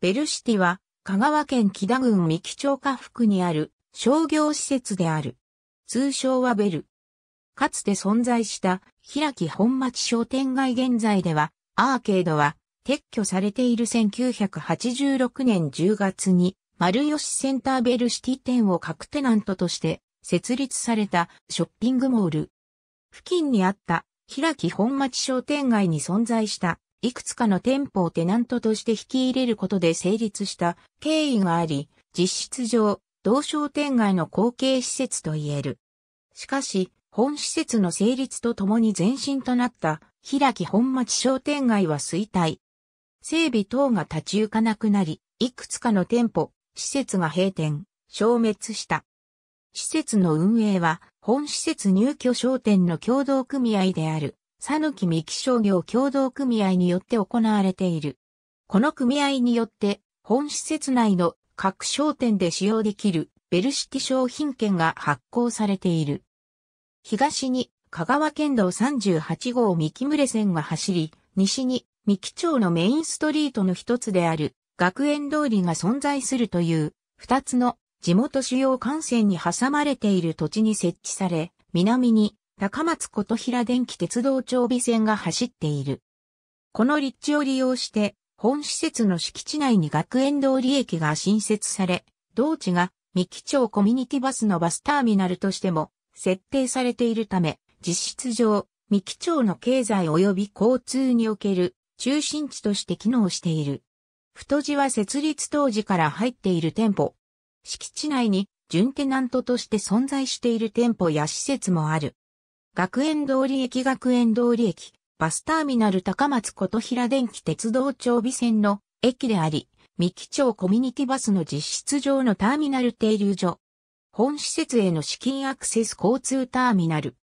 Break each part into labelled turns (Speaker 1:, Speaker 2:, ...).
Speaker 1: ベルシティは、香川県木田郡三木町下福にある商業施設である。通称はベル。かつて存在した、平木本町商店街現在では、アーケードは撤去されている1986年10月に、丸吉センターベルシティ店を各テナントとして設立されたショッピングモール。付近にあった平木本町商店街に存在したいくつかの店舗をテナントとして引き入れることで成立した経緯があり、実質上、同商店街の後継施設と言える。しかし、本施設の成立とともに前身となった、開き本町商店街は衰退。整備等が立ち行かなくなり、いくつかの店舗、施設が閉店、消滅した。施設の運営は、本施設入居商店の共同組合である、さぬき三木商業協同組合によって行われている。この組合によって、本施設内の各商店で使用できるベルシティ商品券が発行されている。東に香川県道38号三木村線が走り、西に三木町のメインストリートの一つである学園通りが存在するという二つの地元主要幹線に挟まれている土地に設置され、南に高松琴平電気鉄道長尾線が走っている。この立地を利用して、本施設の敷地内に学園通り駅が新設され、同地が三木町コミュニティバスのバスターミナルとしても設定されているため、実質上、三木町の経済及び交通における中心地として機能している。太字は設立当時から入っている店舗。敷地内に準テナントとして存在している店舗や施設もある。学園通り駅学園通り駅、バスターミナル高松琴平電気鉄道長備線の駅であり、三木町コミュニティバスの実質上のターミナル停留所。本施設への資金アクセス交通ターミナル。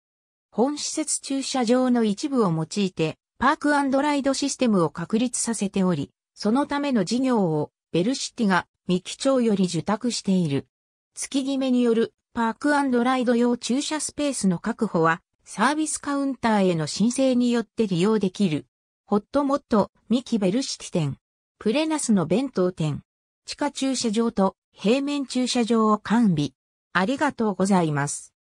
Speaker 1: 本施設駐車場の一部を用いて、パークライドシステムを確立させており、そのための事業をベルシティが三木町より受託している。月決めによるパークライド用駐車スペースの確保はサービスカウンターへの申請によって利用できる。ホットモット、ミキベルシティ店、プレナスの弁当店、地下駐車場と平面駐車場を完備。ありがとうございます。